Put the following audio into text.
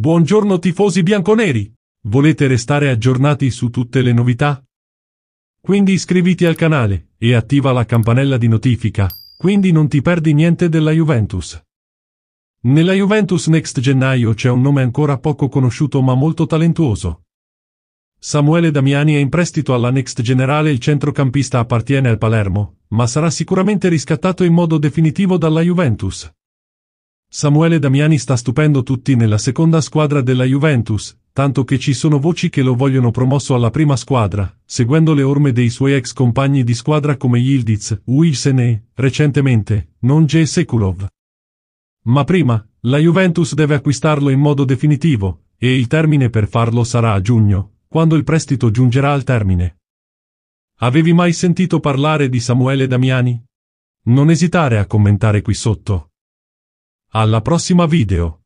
Buongiorno tifosi bianconeri! Volete restare aggiornati su tutte le novità? Quindi iscriviti al canale e attiva la campanella di notifica, quindi non ti perdi niente della Juventus. Nella Juventus Next Gennaio c'è un nome ancora poco conosciuto ma molto talentuoso. Samuele Damiani è in prestito alla Next Generale, il centrocampista appartiene al Palermo, ma sarà sicuramente riscattato in modo definitivo dalla Juventus. Samuele Damiani sta stupendo tutti nella seconda squadra della Juventus, tanto che ci sono voci che lo vogliono promosso alla prima squadra, seguendo le orme dei suoi ex compagni di squadra come Yildiz, Wilson e, recentemente, Nonge e Sekulov. Ma prima, la Juventus deve acquistarlo in modo definitivo, e il termine per farlo sarà a giugno, quando il prestito giungerà al termine. Avevi mai sentito parlare di Samuele Damiani? Non esitare a commentare qui sotto. Alla prossima video!